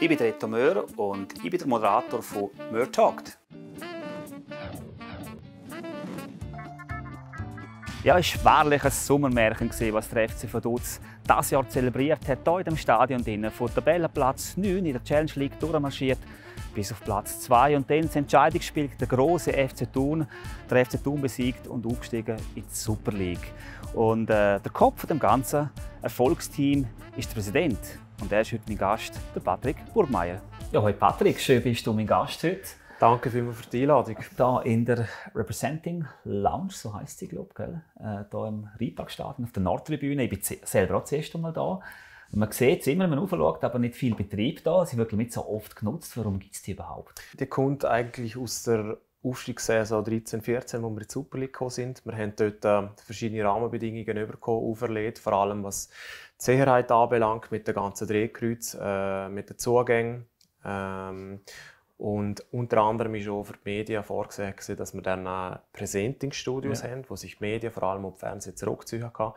Ich bin Reto Möhr und ich bin der Moderator von Möhr Talkt. Ja, es war wahrlich ein Sommermärchen, was der FC von Vaduz dieses Jahr zelebriert hat. Hier in dem Stadion drinnen, von Tabellenplatz 9 in der Challenge League durchmarschiert bis auf Platz 2 und dann das Entscheidungsspiel der große FC Thun. Der FC Thun besiegt und aufgestiegen in die Super League. Und äh, der Kopf des ganzen Erfolgsteams ist der Präsident und der ist heute mein Gast, der Patrick Burmeier. Ja, hoi Patrick, schön bist du mein Gast heute. Danke vielmals für die Einladung. Da in der Representing Lounge, so heisst sie, glaube ich, äh, hier im Rheinbergstadion auf der Nordtribüne. Ich bin selber auch zuerst einmal da. Und man sieht es immer, wenn man aufschaut, aber nicht viel Betrieb da. Sie wirklich nicht so oft genutzt. Warum gibt es die überhaupt? Die kommt eigentlich aus der Aufstiegssaison 13-14, wo wir in die Super League sind. Wir haben dort äh, verschiedene Rahmenbedingungen bekommen, vor allem was die Sicherheit anbelangt, mit den ganzen Drehkreuz, äh, mit den Zugängen. Ähm, und unter anderem ist auch für die Medien vorgesehen, dass wir dann auch Präsentingstudios ja. haben, wo sich die Medien, vor allem auf Fernsehen, zurückziehen kann.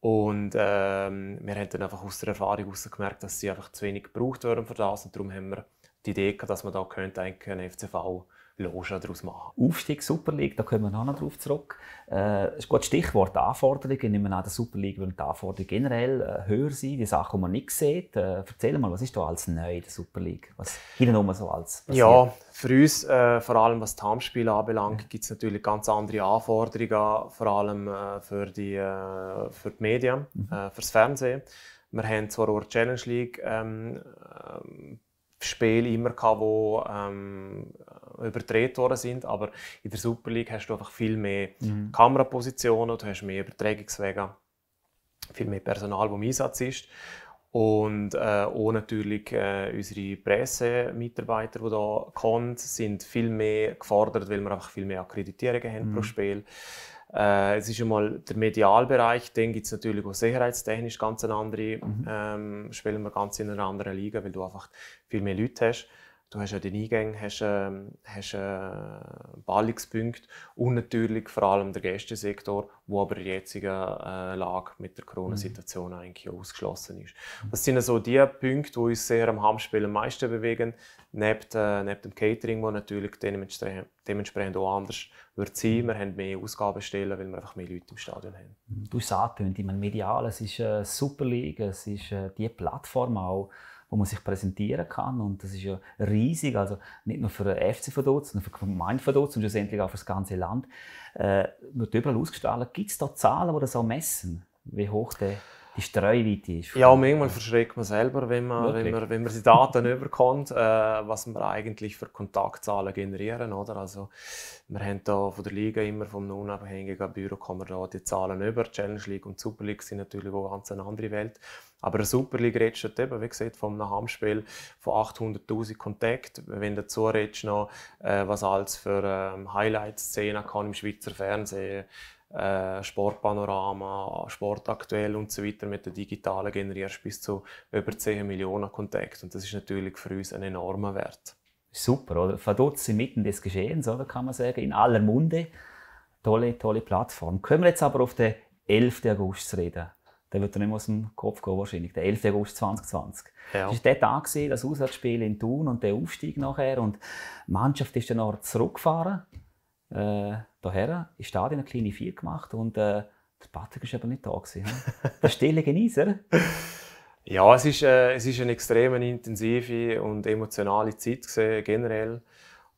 Und ähm, wir haben dann einfach aus der Erfahrung heraus gemerkt, dass sie einfach zu wenig gebraucht werden für das. Und darum haben wir die Idee gehabt, dass man da könnte eigentlich einen FCV Logen daraus machen. Aufstieg Super League, da kommen wir auch noch drauf zurück. Äh, das ist ein gutes Stichwort, Anforderungen. Ich nehme an, der Super League werden die Anforderungen generell äh, höher sein, die Sachen, die man nicht sieht. Äh, erzähl mal, was ist da als neu in der Super League? Was hinten so als passiert? Ja, für uns, äh, vor allem was das Handspiel anbelangt, gibt es natürlich ganz andere Anforderungen, vor allem äh, für, die, äh, für die Medien, mhm. das äh, Fernsehen. Wir haben zwar auch Challenge League ähm, ähm Spiele immer gehabt, die ähm, überdreht worden sind. Aber in der Super League hast du einfach viel mehr mhm. Kamerapositionen, du hast mehr Übertragungswege, viel mehr Personal, das im Einsatz ist. Und äh, auch natürlich äh, unsere Pressemitarbeiter, die hier kommen, sind viel mehr gefordert, weil wir einfach viel mehr Akkreditierungen haben pro mhm. Spiel. Äh, es ist einmal der Medialbereich, den gibt es natürlich auch sicherheitstechnisch ganz andere, mhm. ähm, spielen wir ganz in einer anderen Liga, weil du einfach viel mehr Leute hast. Du hast an den Eingang, hast, äh, hast, äh, Ballungspunkte und natürlich vor allem der Gästesektor, wo aber in der jetzigen äh, Lage mit der Corona-Situation mhm. eigentlich ausgeschlossen ist. Das sind so also die Punkte, die uns sehr am Hamspiel am meisten bewegen, neben, äh, neben dem Catering, wo natürlich dementsprechend, auch anders wird sein. Mhm. Wir haben mehr Ausgabenstellen, weil wir einfach mehr Leute im Stadion haben. Du sagst, ich meine, medial, es ist eine äh, Super League, es ist äh, die Plattform auch, wo man sich präsentieren kann. Und das ist ja riesig, also nicht nur für den FC Verdutz, sondern für die Gemeinde Verdutz und schlussendlich auch für das ganze Land. Äh, wird überall ausgestrahlt. Gibt es da Zahlen, die das auch messen? Wie hoch der die Streuweite ist. Ja, manchmal verschreckt man selber, wenn man, wenn man, wenn man die Daten überkommt, äh, was wir eigentlich für Kontaktzahlen generieren. Oder? Also, wir haben hier von der Liga immer vom unabhängigen Büro kommen da die Zahlen über. Challenge League und Super League sind natürlich eine ganz andere Welt. Aber eine Super League redest eben, wie gesagt, vom Heimspiel von 800'000 Kontakt. Wenn dazu redest noch, äh, was alles für ähm, Highlight-Szenen kann im Schweizer Fernsehen, äh, Sportpanorama, Sportaktuell und so weiter mit der digitalen generierst bis zu über 10 Millionen Kontakt Und das ist natürlich für uns ein enormer Wert. Super, oder? Verdutzt mitten des Geschehens, oder kann man sagen, in aller Munde. Tolle, tolle Plattform. Können wir jetzt aber auf den 11. August reden? Der wird nicht mehr aus dem Kopf gehen wahrscheinlich. Der 11. August 2020. Ja. Das war der Tag, das Auswärtsspiel in Thun und der Aufstieg nachher. Und die Mannschaft ist dann nachher zurückgefahren äh, daher Stadion eine kleine Vier gemacht und äh, der Patrick war aber nicht da. Gewesen, der stille Genießer. ja, es ist, äh, es ist eine extrem intensive und emotionale Zeit gewesen, generell.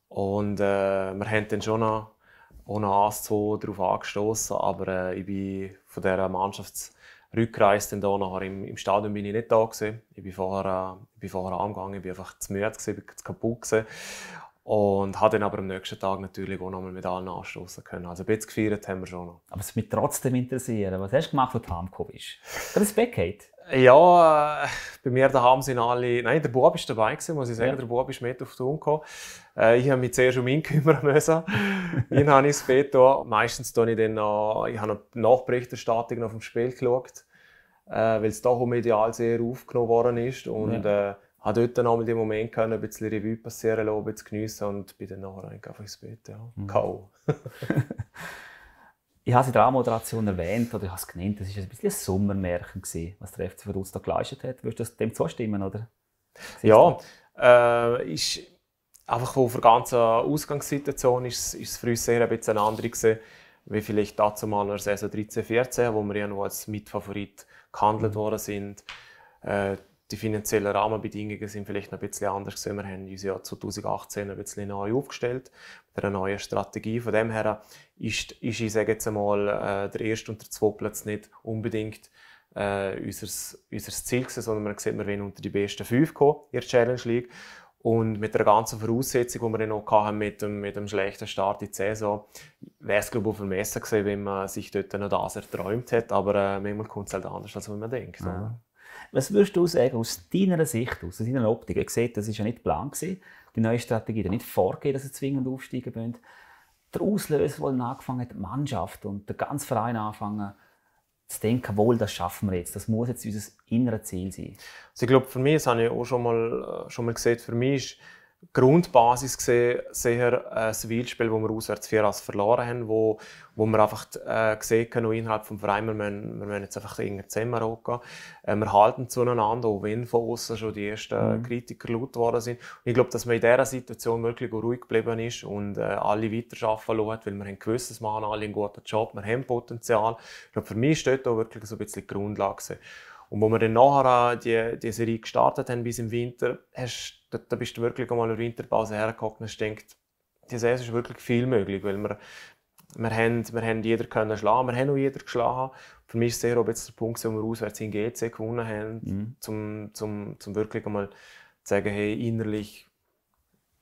Und äh, wir haben dann schon noch, ohne noch 2 darauf angestoßen, aber äh, ich bin von dieser Mannschaftsrückreise dann da nachher im, im Stadion bin ich nicht da gewesen. Ich bin vorher, äh, ich bin vorher angegangen, ich bin einfach zu müde gewesen, ich bin zu kaputt gewesen. Und habe dann aber am nächsten Tag natürlich auch nochmal mit allen anstoßen können. Also ein bisschen gefeiert haben wir schon noch. Aber es mich trotzdem interessieren, was hast du gemacht, als du heimgekommen bist? Das Backgate? Ja, äh, bei mir daheim sind alle... Nein, der Bub ist dabei, gewesen, muss ich sagen. Ja. Der Bub ist mit auf die Tour gekommen. Äh, ich habe mich zuerst um ihn kümmern müssen. ihn habe ich ins Bett getan. Meistens habe ich dann noch... Ich habe eine Nachberichterstattung auf dem Spiel geschaut, äh, weil es doch um medial sehr aufgenommen worden ist. Und, ja äh, habe dort noch mal den Moment können, ein bisschen Revue passieren lassen, ein bisschen geniessen und bei den nachher einfach ins Bett. Ja. Mhm. ich habe es in der Moderation erwähnt oder ich habe es genannt, das war ein bisschen ein Sommermärchen, gewesen, was der FC Vaduz da geleistet hat. Würdest du dem zustimmen, oder? ja, äh, ist einfach von der ganzen Ausgangssituation ist, ist es für uns sehr ein bisschen andere gewesen, wie vielleicht dazu mal in der Saison 13, 14, wo wir ja als Mitfavorit gehandelt mhm. worden sind. Äh, die finanziellen Rahmenbedingungen sind vielleicht noch ein bisschen anders gewesen. Wir haben uns ja 2018 ein bisschen neu aufgestellt mit einer neuen Strategie. Von dem her ist, ist ich sage jetzt einmal, äh, der erste und der zweite Platz nicht unbedingt äh, unser, unser Ziel gewesen, sondern man sieht, wir wollen unter die besten fünf kommen in der Challenge League. Und mit der ganzen Voraussetzung, die wir noch hatten, mit dem, mit dem schlechten Start in die Saison, wäre es, glaube ich, vermessen gewesen, wenn man sich dort noch das erträumt hätte. Aber äh, manchmal kommt es halt anders, als man denkt. Mhm. Was würdest du sagen aus deiner Sicht, aus deiner Optik? Ihr seht, das war ja nicht Plan. Gewesen. Die neue Strategie hat nicht vorgegeben, dass sie zwingend aufsteigen wollen. Der Auslöser, der angefangen hat, die Mannschaft und der ganze Verein anfangen zu denken, wohl, das schaffen wir jetzt. Das muss jetzt unser inneres Ziel sein. Also ich glaube, für mich, das habe ich auch schon mal, äh, schon mal gesehen, für mich ist Grundbasis gesehen sehr ein äh, Wildspiel, das wir auswärts 4 als verloren haben, wo, wo wir einfach äh, gesehen haben, innerhalb des Vereins, wir müssen, wir müssen jetzt einfach in Zimmer Äh, wir halten zueinander, auch wenn von außen schon die ersten mhm. Kritiker laut worden sind. Und ich glaube, dass man in dieser Situation wirklich ruhig geblieben ist und äh, alle weiterarbeiten lässt, weil wir ein gewisses dass alle einen guten Job, wir haben Potenzial. Ich glaube, für mich steht da wirklich so ein bisschen die Grundlage. Und wo wir dann nachher äh, die, die Serie gestartet haben bis im Winter, hast da, da bist du wirklich einmal in der Winterpause hergekommen und denkst, die Saison ist wirklich viel möglich, weil wir, wir, haben, wir haben jeder können schlagen, wir haben auch jeder geschlagen. Für mich ist sehr ob jetzt der Punkt, ist, wo wir auswärts in GC gewonnen haben, mhm. zum, zum, zum wirklich einmal zu sagen, hey, innerlich,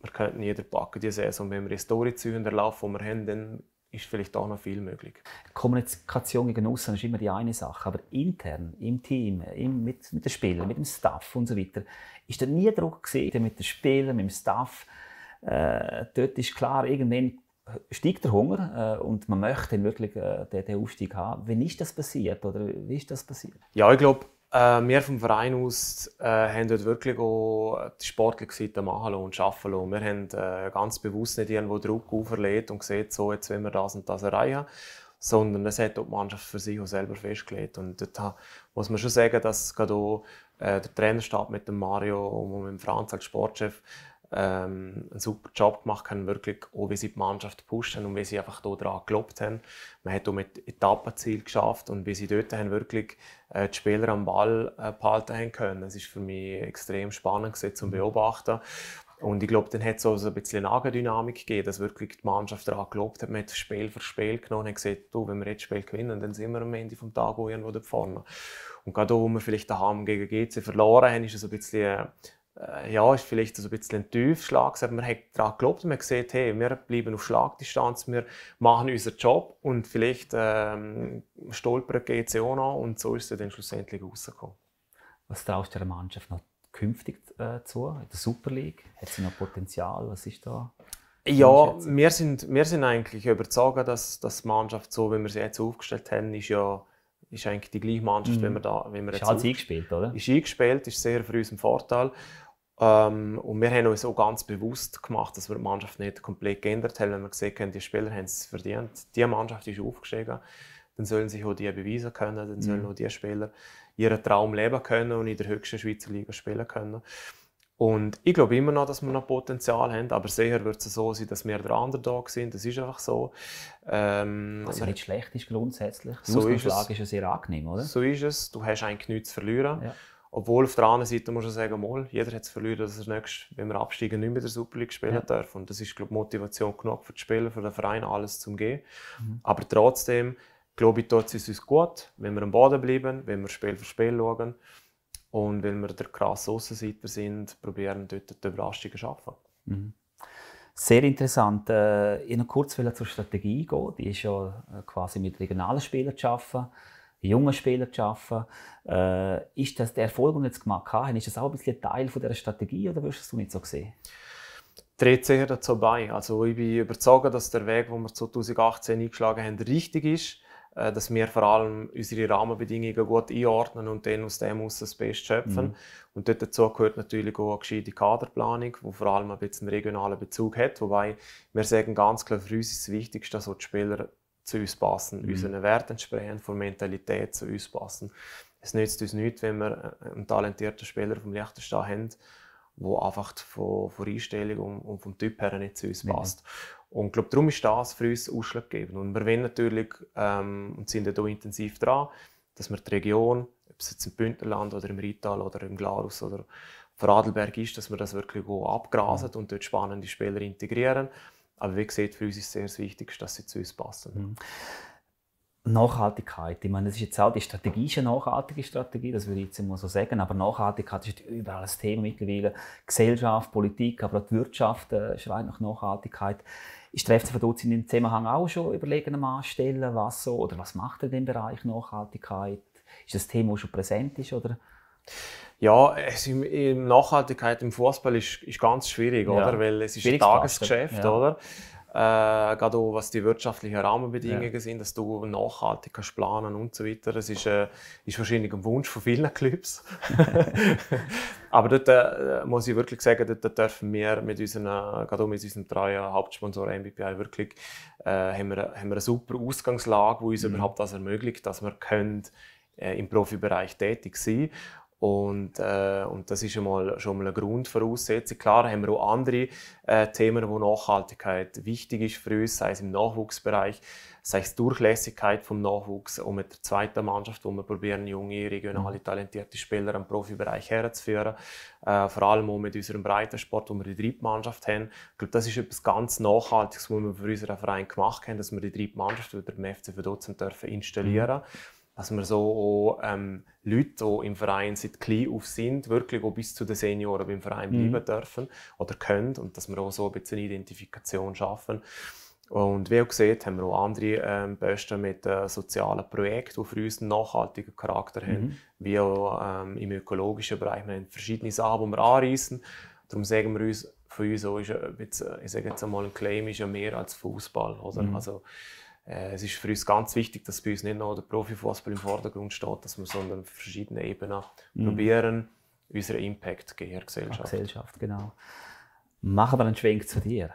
wir könnten jeder packen diese Saison. Und wenn wir die Story ziehen, der Lauf, den wir haben, dann ist vielleicht auch noch viel möglich. Kommunikation gegen außen ist immer die eine Sache, aber intern, im Team, im, mit, mit den Spielern, mit dem Staff und so weiter, ist da nie Druck gesehen mit den Spielern, mit dem Staff. Äh, dort ist klar, irgendwann steigt der Hunger äh, und man möchte wirklich äh, den, den Aufstieg haben. Wann ist das passiert oder wie ist das passiert? Ja, ich glaube, äh, wir vom Verein aus äh, haben dort wirklich auch die sportliche Seite machen und arbeiten lassen. Wir haben äh, ganz bewusst nicht irgendwo Druck auferlegt und gesehen, so jetzt wenn wir das und das erreichen, sondern es hat die Mannschaft für sich auch selber festgelegt. Und dort muss man schon sagen, dass gerade auch, äh, der Trainerstab mit dem Mario und mit dem Franz als Sportchef ähm, einen super Job gemacht haben, wirklich auch wie sie die Mannschaft gepusht haben und wie sie einfach daran gelobt haben. Man hat auch mit Etappenziel geschafft und wie sie dort haben wirklich äh, die Spieler am Ball äh, behalten haben können. Das ist für mich extrem spannend zu mhm. beobachten. Und ich glaube, dann hat es auch so ein bisschen eine Eigendynamik gegeben, dass wirklich die Mannschaft daran gelobt hat. Man hat Spiel für Spiel genommen und gesagt, du, wenn wir jetzt das Spiel gewinnen, dann sind wir am Ende des Tages irgendwo da vorne. Und gerade auch, wo wir vielleicht daheim gegen GC verloren haben, ist es ein bisschen äh, äh, ja, ist vielleicht ein bisschen ein Tiefschlag, aber man hat daran geglaubt man sieht, hey, wir bleiben auf Schlagdistanz, wir machen unseren Job und vielleicht ähm, stolpern GC auch noch und so ist es dann schlussendlich rausgekommen. Was traust du der Mannschaft noch künftig äh, zu in der Super League? Hat sie noch Potenzial? Was ist da? Ja, wir sind, wir sind eigentlich überzeugt, dass, dass die Mannschaft so, wie wir sie jetzt aufgestellt haben, ist ja ist eigentlich die gleiche Mannschaft, mm. wenn wir da, wenn wir ist jetzt alles halt eingespielt, oder? Ist eingespielt, ist sehr für uns ein Vorteil ähm, und wir haben uns auch ganz bewusst gemacht, dass wir die Mannschaft nicht komplett geändert haben. Wenn wir gesehen haben, die Spieler haben es verdient, die Mannschaft ist aufgestiegen, dann sollen sich auch die beweisen können, dann sollen mhm. auch die Spieler ihren Traum leben können und in der höchsten Schweizer Liga spielen können. Und ich glaube immer noch, dass wir noch Potenzial haben, aber sicher wird es so sein, dass wir der Underdog sind, das ist einfach so. Ähm, Was ja nicht schlecht ist grundsätzlich, so ist, es. ist ja sehr angenehm, oder? So ist es, du hast eigentlich nichts zu verlieren. Ja. Obwohl auf der anderen Seite muss man sagen, mal, jeder hat es verloren, dass er nächstes, wenn wir absteigen, nicht mehr in der Super League spielen ja. darf. Und das ist, glaube ich, Motivation genug für die Spieler, für den Verein, alles zu geben. Mhm. Aber trotzdem, glaube ich, tut es uns gut, wenn wir am Boden bleiben, wenn wir Spiel für Spiel schauen. Und wenn wir der krasse Aussenseiter sind, probieren wir dort die Überraschung zu schaffen. Mhm. Sehr interessant. Äh, ich noch kurz zur Strategie gehen. Die ist ja äh, quasi mit regionalen Spielern zu arbeiten jungen Spielern zu arbeiten. Äh, ist das der Erfolg, den wir jetzt gemacht haben, ist das auch ein bisschen Teil von dieser Strategie oder würdest du nicht so sehen? Dreht sicher dazu bei. Also ich bin überzeugt, dass der Weg, den wir 2018 eingeschlagen haben, richtig ist. Äh, dass wir vor allem unsere Rahmenbedingungen gut einordnen und dann aus dem aus das Beste schöpfen. Mhm. Und dort dazu gehört natürlich auch eine gescheite Kaderplanung, die vor allem ein bisschen einen regionalen Bezug hat. Wobei wir sagen ganz klar, für uns ist das Wichtigste, dass die Spieler zu uns passen, mhm. unseren Werten entsprechen, von Mentalität zu uns passen. Es nützt uns nichts, wenn wir äh, einen talentierten Spieler vom Liechtenstein haben, der einfach von, von Einstellung und, vom Typ her nicht zu uns passt. Mhm. Und ich glaube, darum ist das für uns ausschlaggebend. Und wir wollen natürlich, ähm, und sind da intensiv dran, dass wir die Region, ob es jetzt im Bündnerland oder im Rital oder im Glarus oder Vor Adelberg ist, dass wir das wirklich gut abgrasen mhm. und dort spannende Spieler integrieren aber wie gesagt, für uns ist es sehr wichtig, dass sie zu uns passen. Mhm. Nachhaltigkeit. Ich meine, das ist jetzt auch die Strategie, ist eine nachhaltige Strategie, das würde ich jetzt immer so sagen. Aber Nachhaltigkeit ist überall ein Thema mittlerweile. Gesellschaft, Politik, aber auch die Wirtschaft äh, schreit nach Nachhaltigkeit. Ist der FCV Dutz in dem Zusammenhang auch schon Überlegungen anstellen, was so oder was macht er in dem Bereich Nachhaltigkeit? Ist das Thema, das schon präsent ist oder? Ja, es im, im Nachhaltigkeit im Fußball ist, ist ganz schwierig, ja. oder? Weil es ist ein Tagesgeschäft, ja. oder? Äh, gerade auch was die wirtschaftlichen Rahmenbedingungen ja. sind, dass du nachhaltig kannst planen und so weiter. Das ist, äh, ist wahrscheinlich ein Wunsch von vielen Clubs. Aber dort äh, muss ich wirklich sagen, dort dürfen wir mit unseren, gerade auch mit unserem treuen Hauptsponsor MBPI wirklich, äh, haben, wir, haben wir eine super Ausgangslage, die uns mhm. überhaupt das ermöglicht, dass wir können, äh, im Profibereich tätig sein und, äh, und das ist einmal, schon mal eine Grundvoraussetzung. Klar haben wir auch andere äh, Themen, wo Nachhaltigkeit wichtig ist für uns, sei es im Nachwuchsbereich, sei es Durchlässigkeit vom Nachwuchs und mit der zweiten Mannschaft, wo wir probieren, junge, regionale, mhm. talentierte Spieler im Profibereich herzuführen. Äh, vor allem auch mit unserem Breitensport, wo wir die Drittmannschaft haben. Ich glaube, das ist etwas ganz Nachhaltiges, was wir für unseren Verein gemacht haben, dass wir die Drittmannschaft wieder im FC Verdutzt dürfen installieren dürfen. Mhm dass wir so auch, ähm, Leute, die im Verein seit klein auf sind, wirklich auch bis zu den Senioren beim Verein mhm. bleiben dürfen oder können und dass wir auch so ein bisschen Identifikation schaffen. Und wie ihr seht, haben wir auch andere ähm, Posten mit äh, sozialen Projekten, die für uns einen nachhaltigen Charakter mhm. haben, wie auch ähm, im ökologischen Bereich. Wir haben verschiedene Sachen, die wir anreißen. Darum sagen wir uns, für uns auch ist, ein bisschen, ich sage jetzt einmal, ein Claim ist ja mehr als Fußball. Mhm. Also, äh, es ist für uns ganz wichtig, dass bei uns nicht nur der Profifußball im Vordergrund steht, dass wir sondern auf verschiedenen Ebenen mhm. probieren, unseren Impact zu der Gesellschaft. An Gesellschaft, genau. Machen wir einen Schwenk zu dir.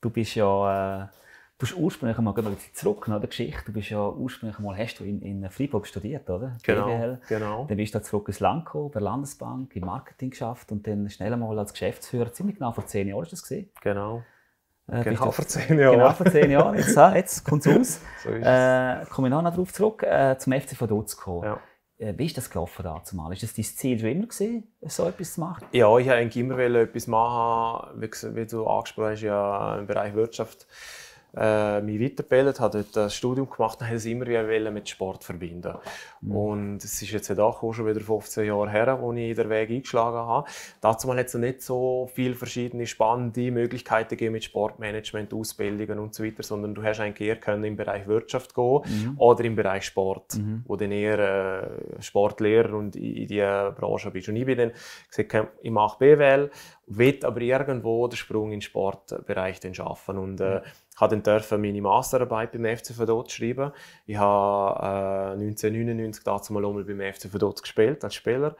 Du bist ja äh, du bist ursprünglich mal gehen zurück in der Geschichte. Du bist ja ursprünglich mal hast du in, in Freiburg studiert, oder? Genau, BWL. genau. Dann bist du zurück ins Land gekommen, bei der Landesbank im Marketing geschafft und dann schnell mal als Geschäftsführer. Ziemlich genau vor zehn Jahren war das gesehen. Genau. Äh, genau, vor zehn Jahren. Genau, vor zehn Jahren. Jetzt, jetzt kommt es aus. so ist es. Äh, komme ich noch darauf zurück, äh, zum FC von Dutz gekommen. Ja. Äh, wie ist das gelaufen da zumal? Ist das dein Ziel schon immer gewesen, so etwas zu machen? Ja, ich wollte eigentlich immer etwas machen, wie, du angesprochen hast, ja, im Bereich Wirtschaft äh, mich weitergebildet, habe dort ein Studium gemacht und wollte es immer wieder mit Sport verbinden. Mhm. Und es ist jetzt halt auch schon wieder 15 Jahre her, als ich den Weg eingeschlagen habe. Dazu hat es nicht so viele verschiedene spannende Möglichkeiten gegeben mit Sportmanagement, Ausbildungen und so weiter, sondern du hast eigentlich eher können im Bereich Wirtschaft gehen mhm. oder im Bereich Sport, mhm. wo dann eher äh, Sportlehrer und in dieser Branche bist. Und ich bin dann gesagt, ich mache BWL, will aber irgendwo den Sprung in den Sportbereich dann schaffen und äh, habe dann meine Masterarbeit beim FC Verdot schreiben. Ich habe äh, 1999 dazu mal einmal beim FC Verdot gespielt als Spieler.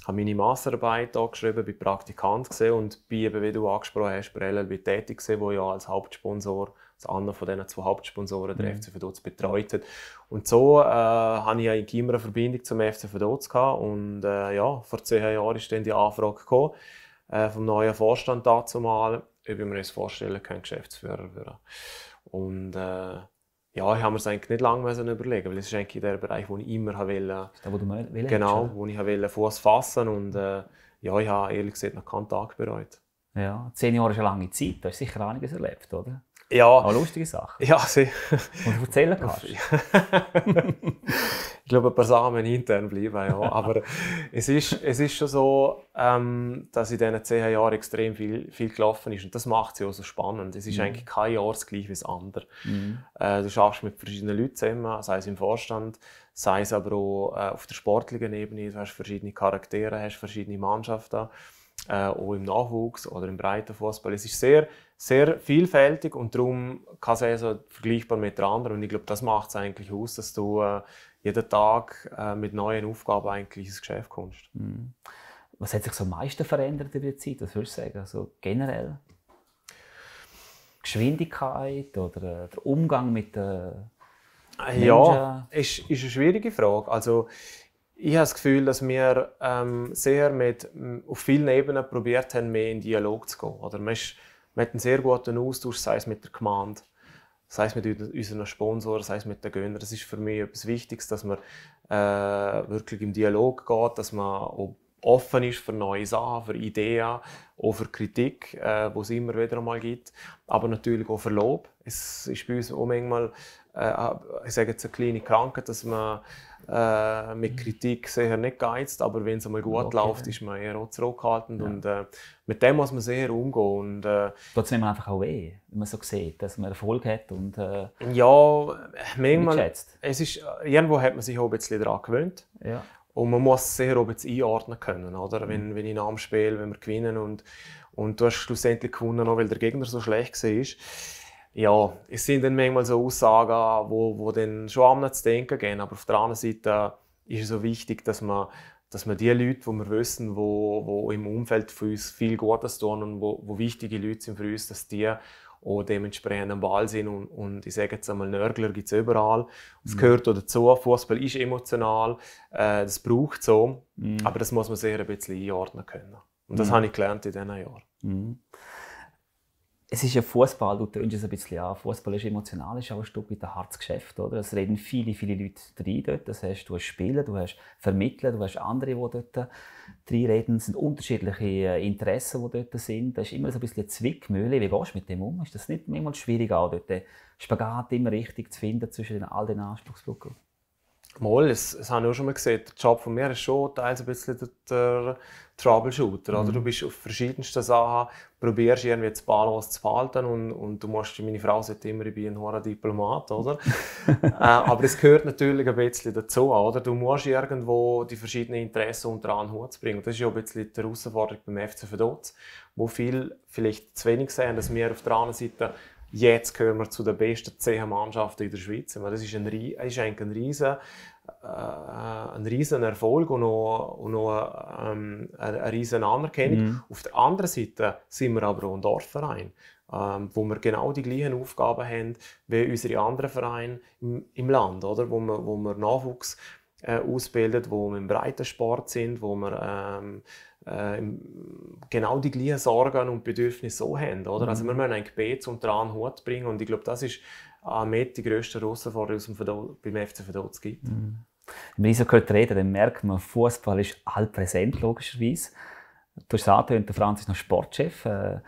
Ich habe meine Masterarbeit geschrieben, bin Praktikant gesehen und bin eben, wie du angesprochen hast, bei LLB tätig gewesen, wo ja als Hauptsponsor, als einer von diesen zwei Hauptsponsoren, der mhm. FC Verdotz betreut hat. Und so äh, habe ich ja in immer eine Verbindung zum FC Verdotz und äh, ja, vor zehn Jahren ist dann die Anfrage gekommen, äh, vom neuen Vorstand dazu mal ob ich mir das vorstellen kann, Geschäftsführer werden. Und äh, ja, ich habe mir das eigentlich nicht lange überlegen, weil es ist eigentlich der Bereich, wo ich immer wollte. Der, wo du mal willst, Genau, oder? wo ich wollte Fuß fassen und äh, ja, ich habe ehrlich gesagt noch keinen Tag bereut. Ja, zehn Jahre ist eine lange Zeit, du hast sicher einiges erlebt, oder? Ja. Auch lustige Sachen. Ja, sie. Und erzählen kannst. glaube, ein paar Sachen müssen intern bleiben. Ja. Aber es, ist, es ist schon so, ähm, dass in diesen zehn Jahren extrem viel, viel gelaufen ist. Und das macht es ja auch so spannend. Es ist mhm. eigentlich kein Jahr das gleiche wie das andere. Mhm. Äh, du arbeitest mit verschiedenen Leuten zusammen, sei es im Vorstand, sei es aber auch äh, auf der sportlichen Ebene. Du hast verschiedene Charaktere, hast verschiedene Mannschaften, äh, auch im Nachwuchs oder im breiten Fußball. Es ist sehr, sehr vielfältig und darum kann es eh also vergleichbar mit der anderen. Und ich glaube, das macht es eigentlich aus, dass du äh, jeden Tag äh, mit neuen Aufgaben eigentlich ins Geschäft kommst. Mhm. Was hat sich so am meisten verändert über die Zeit? Was würdest du sagen? Also generell? Geschwindigkeit oder äh, der Umgang mit den äh, äh, Menschen? Ja, ist, ist eine schwierige Frage. Also, ich habe das Gefühl, dass wir ähm, sehr mit, auf vielen Ebenen probiert haben, mehr in Dialog zu gehen. Oder man, ist, man hat einen sehr guten Austausch, sei es mit der Command, sei es mit unseren Sponsoren, sei es mit den Gönnern. Das ist für mich etwas Wichtiges, dass man äh, wirklich im Dialog geht, dass man offen ist für neue Sachen, für Ideen, auch für Kritik, äh, wo es immer wieder einmal gibt, aber natürlich auch für Lob. Es ist bei uns auch manchmal, äh, äh ich sage jetzt eine kleine Krankheit, dass man äh, mit Kritik sicher nicht geizt, aber wenn es einmal gut okay. läuft, ist man eher auch zurückhaltend. Ja. Und äh, mit dem muss man sehr umgehen. Und, äh, Tut nimmt einfach auch weh, wenn man so sieht, dass man Erfolg hat und äh, Ja, manchmal, es ist, äh, irgendwo hat man sich auch ein bisschen daran gewöhnt. Ja. Und man muss es sehr auch ein einordnen können, oder? Mhm. Wenn, wenn ich Namen spiele, wenn wir gewinnen und, und du hast schlussendlich gewonnen, auch weil der Gegner so schlecht war ja, es sind dann manchmal so Aussagen, wo, wo dann schon am zu denken gehen. Aber auf der anderen Seite ist es so wichtig, dass man, dass man die Leute, die wir wissen, wo, wo im Umfeld für uns viel Gutes tun und wo, wo wichtige Leute sind für uns, dass die auch dementsprechend am Ball sind. Und, und ich sage jetzt einmal, Nörgler gibt es überall. Es mhm. gehört auch dazu. Fußball ist emotional. Äh, das braucht so. Mhm. Aber das muss man sehr ein bisschen einordnen können. Und das mhm. habe ich gelernt in diesen Jahren. Mhm es ist ja Fußball, du tönst es ein bisschen an. Fußball ist emotional, ist auch ein Stück weit ein hartes Geschäft. Oder? Es reden viele, viele Leute drin dort. Das heißt, du hast Spielen, du hast Vermittler, du hast andere, die dort drin reden. Es sind unterschiedliche äh, Interessen, die dort sind. Das ist immer so ein bisschen eine Zwickmühle. Wie gehst du mit dem um? Ist das nicht manchmal schwierig, auch dort den Spagat immer richtig zu finden zwischen all den Anspruchsgruppen? Mal, es, das habe ich auch schon mal gesehen. Der Job von mir ist schon teils ein bisschen der, der Troubleshooter. Mhm. Du bist auf verschiedensten Sachen, probierst irgendwie das Balance zu behalten und, und du musst, meine Frau sagt immer, ich bin ein hoher Diplomat, oder? äh, aber es gehört natürlich ein bisschen dazu, oder? Du musst irgendwo die verschiedenen Interessen unter einen Hut bringen. das ist ja ein bisschen die Herausforderung beim FC Verdotz, wo viele vielleicht zu wenig sehen, dass wir auf der anderen Seite jetzt gehören wir zu den besten zehn Mannschaften in der Schweiz. das ist, ein, ist eigentlich ein riesen, äh, ein riesen Erfolg und noch, und noch ähm, eine, riesen Anerkennung. Mhm. Auf der anderen Seite sind wir aber auch ein Dorfverein, ähm, wo wir genau die gleichen Aufgaben haben wie unsere anderen Vereine im, im Land, oder? Wo, wir, wo wir Nachwuchs äh, ausbildet, wo im Breitensport sind, wo wir ähm, äh, genau die gleichen Sorgen und Bedürfnisse so haben. Oder? Also mhm. Also wir müssen ein Gebet unter einen Hut bringen und ich glaube, das ist mit die grösste Herausforderung, die es beim FC Verdot gibt. Mhm. Wenn man so gehört reden, dann merkt man, Fußball ist allpräsent logischerweise. Du hast gesagt, der Franz ist noch Sportchef. Äh,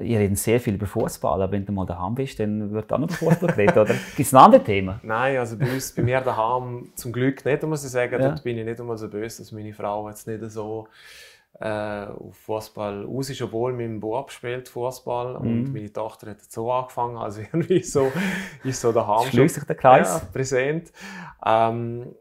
Ihr redet sehr viel über Fußball, aber wenn du mal daheim bist, dann wird auch noch über Fußball geredet, oder? Gibt es ein anderes Thema? Nein, also bei uns, bei mir daheim zum Glück nicht, muss ich sagen. Ja. Dort bin ich nicht einmal so böse, dass meine Frau jetzt nicht so äh, auf Fußball aus ist, obwohl mein Bub spielt Fußball und mhm. meine Tochter hat so angefangen, also irgendwie so ist so daheim. Schließt der Kreis. Ja, präsent. Ähm,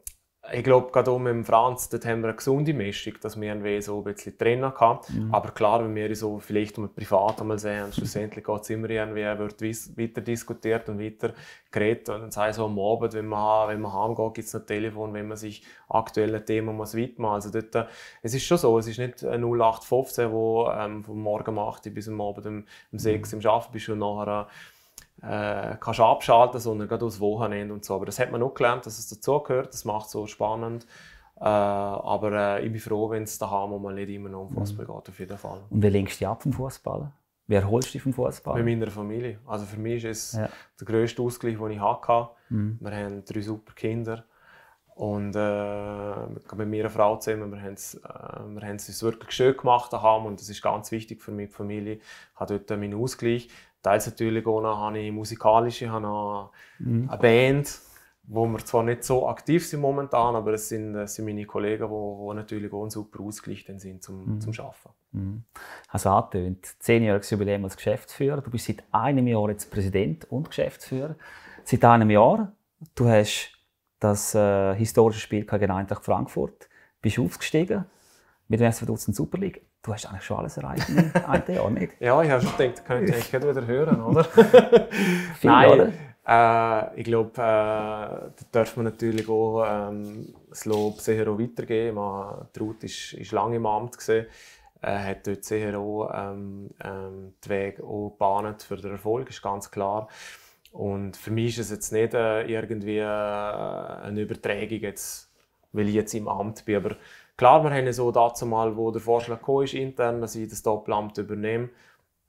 ich glaube, gerade auch mit Franz, dort haben wir eine gesunde Mischung, dass wir ein so ein bisschen drin hatten. Mhm. Aber klar, wenn wir so vielleicht mal privat einmal sehen, schlussendlich geht es immer irgendwie, wird weiter diskutiert und weiter geredet. Und sei es so am Abend, wenn man, wenn man heimgeht, gibt es noch Telefon, wenn man sich aktuelle Themen muss widmen Also dort, äh, es ist schon so, es ist nicht 0815, wo ähm, vom Morgen um 8 bis am Abend um, 6 mhm. im Arbeiten bist und nachher äh, äh, kannst abschalten, sondern gerade aus Wochenende und so. Aber das hat man auch gelernt, dass es dazugehört. Das macht es so spannend. Äh, aber äh, ich bin froh, wenn es daheim man nicht immer noch um mhm. Fußball mhm. geht, auf jeden Fall. Und wie lenkst du dich ab vom Fußball? Wer holst du vom Fußball? Mit meiner Familie. Also für mich ist es ja. der grösste Ausgleich, den ich hatte. Mhm. Wir haben drei super Kinder. Und äh, mit meiner Frau zusammen, wir haben es äh, wir uns wirklich schön gemacht haben und das ist ganz wichtig für meine Familie. Ich habe dort meinen Ausgleich teils natürlich auch noch habe ich musikalische, habe noch mhm. eine Band, wo wir zwar nicht so aktiv sind momentan, aber es sind, das sind meine Kollegen, die natürlich auch ein super Ausgleich sind zum, mhm. zum Arbeiten. Mhm. Hasate, also, wenn du zehnjähriges Jubiläum als Geschäftsführer, du bist seit einem Jahr jetzt Präsident und Geschäftsführer, seit einem Jahr, du hast das äh, historische Spiel gegen Eintracht Frankfurt, bist aufgestiegen mit dem ersten Dutzend Super League, du hast eigentlich schon alles erreicht in einem nicht? Ja, ich habe schon gedacht, könnte ich heute wieder hören, oder? Viel, Nein, oder? Äh, ich glaube, äh, da darf man natürlich auch ähm, das Lob sicher auch weitergeben. Man, Ruth ist, ist lange im Amt. Gewesen. Äh, hat dort sicher auch ähm, ähm, die Wege gebahnt für den Erfolg, ist ganz klar. Und für mich ist es jetzt nicht äh, irgendwie äh, eine Übertragung, jetzt, weil ich jetzt im Amt bin, aber Klar, wir haben so dazu mal, wo der Vorschlag kam, ist intern, dass ich das Doppelamt übernehme,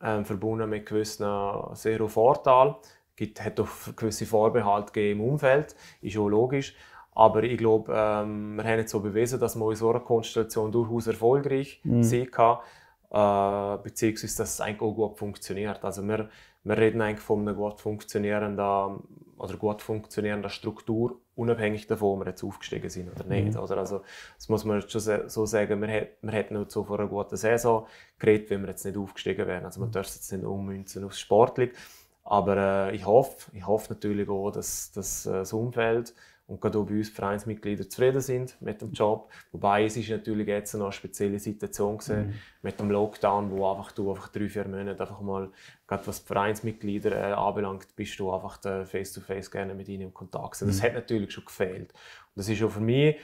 ähm, verbunden mit gewissen äh, sehr Vorteilen. Es hat auch gewisse Vorbehalte im Umfeld, ist auch logisch. Aber ich glaube, ähm, wir haben jetzt so bewiesen, dass man in so einer Konstellation durchaus erfolgreich mhm. sein kann, äh, beziehungsweise dass es eigentlich auch gut funktioniert. Also wir, wir reden eigentlich von einem gut funktionierenden oder gut funktionierender Struktur, unabhängig davon, ob wir jetzt aufgestiegen sind oder nicht. Mhm. Oder also, das muss man jetzt schon so sagen, wir, hätten nicht so vor einer guten Saison geredet, wenn wir jetzt nicht aufgestiegen wären. Also man mhm. darf es jetzt nicht ummünzen aufs Sportliche. Aber äh, ich, hoffe, ich hoffe natürlich auch, dass, dass äh, das Umfeld und gerade auch bei uns Vereinsmitglieder zufrieden sind mit dem Job. Wobei es ist natürlich jetzt noch eine spezielle Situation mhm. mit dem Lockdown, wo einfach du einfach drei, vier Monate einfach mal, gerade was die Vereinsmitglieder äh, anbelangt, bist du einfach face-to-face -face gerne mit ihnen im Kontakt. Gewesen. Das mhm. hat natürlich schon gefehlt. Und das ist auch für mich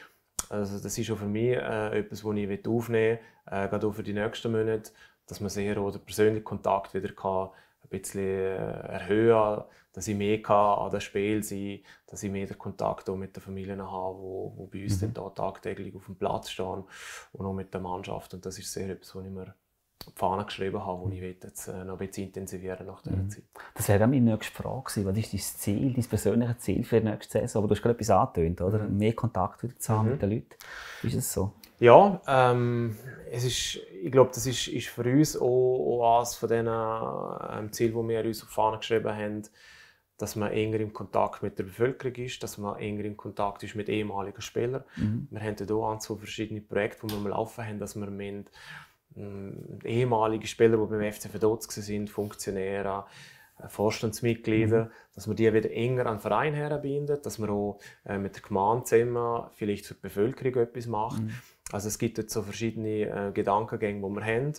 also das ist auch für mich äh, etwas, was ich aufnehmen will, äh, gerade auch für die nächsten Monate, dass man sehr oder persönlichen Kontakt wieder kann, ein bisschen äh, erhöhen kann dass ich mehr kann an dem Spiel sein kann, dass ich mehr den Kontakt auch mit den Familien habe, die bei uns mhm. dann tagtäglich auf dem Platz stehen und auch mit der Mannschaft. Und das ist sehr etwas, was ich mir die Fahne geschrieben habe, die mhm. ich jetzt äh, noch ein bisschen intensivieren nach dieser mhm. Zeit. Das wäre auch meine nächste Frage gewesen. Was ist dein Ziel, dein persönliches Ziel für die nächste Saison? Aber du hast gerade etwas angetönt, oder? Mhm. Mehr Kontakt wieder zu haben mhm. mit den Leuten. Ist es so? Ja, ähm, es ist, ich glaube, das ist, ist für uns auch, auch eines von den ähm, Zielen, die wir uns auf die Fahne geschrieben haben, dass man enger im Kontakt mit der Bevölkerung ist, dass man enger im Kontakt ist mit ehemaligen Spielern. Mhm. Wir haben hier an so verschiedene Projekte, die wir laufen haben, dass wir mit, ähm, ehemalige Spieler, die beim FC Verdotz sind, Funktionäre, äh, Vorstandsmitglieder, mhm. dass man die wieder enger an den Verein herbindet, dass man auch äh, mit der Gemeinde zusammen vielleicht für die Bevölkerung etwas macht. Mhm. Also es gibt jetzt so verschiedene äh, Gedankengänge, die wir haben.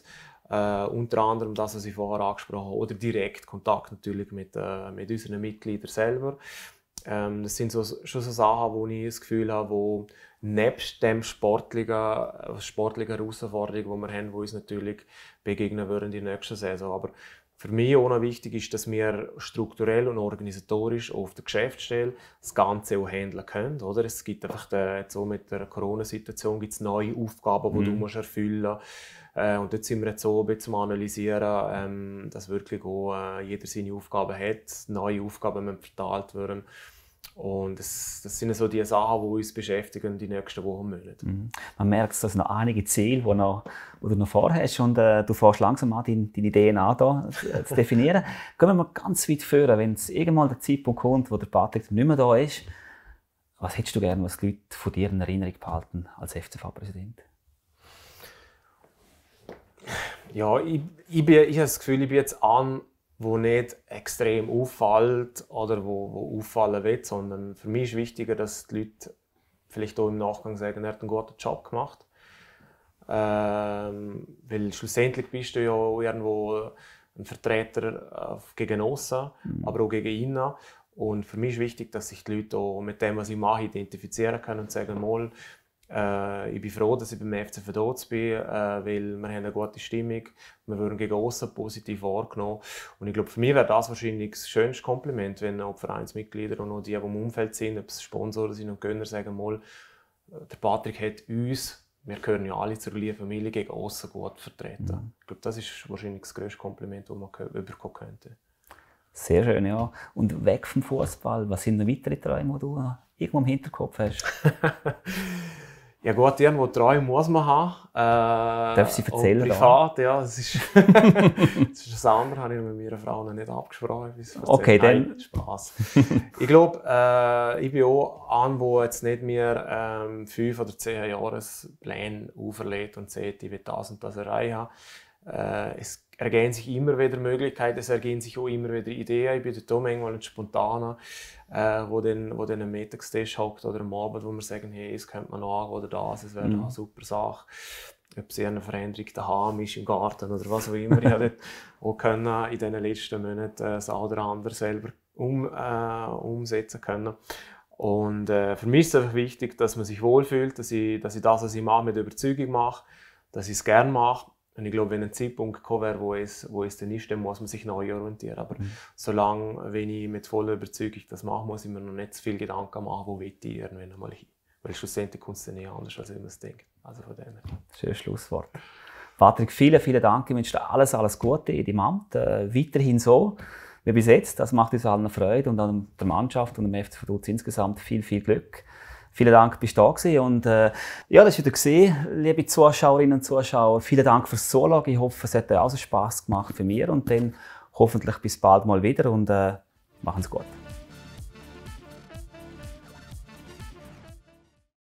Äh, unter anderem das, was ich vorher angesprochen habe, oder direkt Kontakt natürlich mit, äh, mit unseren Mitgliedern selber. Ähm, das sind so, schon so Sachen, wo ich das Gefühl habe, wo nebst dem sportlichen, äh, sportlichen Herausforderung, die wir haben, die uns natürlich begegnen würden in der nächsten Saison. Aber für mich auch wichtig ist, dass wir strukturell und organisatorisch auf der Geschäftsstelle das Ganze auch handeln können. Oder? Es gibt einfach den, so mit der Corona-Situation gibt's neue Aufgaben, die mhm. du musst erfüllen musst. Äh, und dort sind wir jetzt so ein bisschen analysieren, ähm, dass wirklich auch äh, jeder seine Aufgaben hat, neue Aufgaben müssen verteilt werden. Und das, das, sind so die Sachen, die uns beschäftigen die nächsten Wochen Monate. Mhm. Man merkt, dass noch einige Ziele, die, noch, die du noch vorhast und äh, du fährst langsam an, deine, deine DNA da äh, zu definieren. Gehen wir mal ganz weit führen, wenn es irgendwann der Zeitpunkt kommt, wo der Patrick nicht mehr da ist, was hättest du gerne, was die Leute von dir in Erinnerung behalten als FCV-Präsident? Ja, ich, ich, bin, ich habe das Gefühl, ich bin jetzt an, wo nicht extrem auffällt oder wo, wo auffallen wird, sondern für mich ist wichtiger, dass die Leute vielleicht auch im Nachgang sagen, er hat einen guten Job gemacht. Ähm, weil schlussendlich bist du ja irgendwo ein Vertreter äh, gegen außen, mhm. aber auch gegen innen. Und für mich ist wichtig, dass sich die Leute auch mit dem, was ich mache, identifizieren können und sagen, mal, äh, ich bin froh, dass ich beim FC Verdotz bin, äh, weil wir haben eine gute Stimmung, wir werden gegen aussen positiv wahrgenommen und ich glaube, für mich wäre das wahrscheinlich das schönste Kompliment, wenn auch die Vereinsmitglieder und auch die, die im Umfeld sind, ob es Sponsoren sind und Gönner, sagen mal, äh, der Patrick hat uns wir gehören ja alle zur gleichen Familie, gegen außen gut vertreten. Mhm. Ich glaube, das ist wahrscheinlich das grösste Kompliment, das man überkommen könnte. Sehr schön, ja. Und weg vom Fußball, was sind noch weitere Träume, die du irgendwo im Hinterkopf hast? Ja gut, irgendwo treu muss man haben. Äh, Darf sie erzählen? Privat, ja. Das ist, das ist das andere, habe ich mit meiner Frau noch nicht abgesprochen. Okay, Nein, dann. ich glaube, äh, ich bin auch an, wo jetzt nicht mehr ähm, fünf oder zehn Jahre Jahrespläne auferlegt und sieht, ich will das und das erreichen. Äh, es ergehen sich immer wieder Möglichkeiten, es ergehen sich auch immer wieder Ideen. Ich bin dort auch manchmal ein Spontaner, äh, wo dann, wo am Mittagstisch hockt oder am Abend, wo wir sagen, hey, es könnte man noch oder das, es wäre mhm. eine super Sache. Ob es eine Veränderung daheim ist, im Garten oder was auch immer. ich habe auch können in den letzten Monaten äh, das eine oder andere selber um, äh, umsetzen können. Und äh, für mich ist es einfach wichtig, dass man sich wohlfühlt, dass ich, dass ich das, was ich mache, mit Überzeugung mache, dass ich es gerne mache und ich glaube, wenn ein Zeitpunkt gekommen wäre, wo es, wo es dann ist, dann muss man sich neu orientieren. Aber mhm. solange, wenn ich mit voller Überzeugung das mache, muss ich mir noch nicht so viel Gedanken machen, wo will ich irgendwann einmal hin. Weil schlussendlich kommt es dann nicht eh anders, als wenn man es denkt. Also von dem her. Schönes Schlusswort. Patrick, vielen, vielen Dank. Ich wünsche dir alles, alles Gute in deinem Amt. Äh, weiterhin so wie bis jetzt. Das macht uns allen Freude und an der Mannschaft und dem FC Vaduz insgesamt viel, viel Glück. Vielen Dank, bist du da gewesen. Und äh, ja, das war wieder gesehen, liebe Zuschauerinnen und Zuschauer. Vielen Dank fürs Zuschauen. Ich hoffe, es hat euch auch so Spass gemacht für mich. Und dann hoffentlich bis bald mal wieder und äh, machen's gut.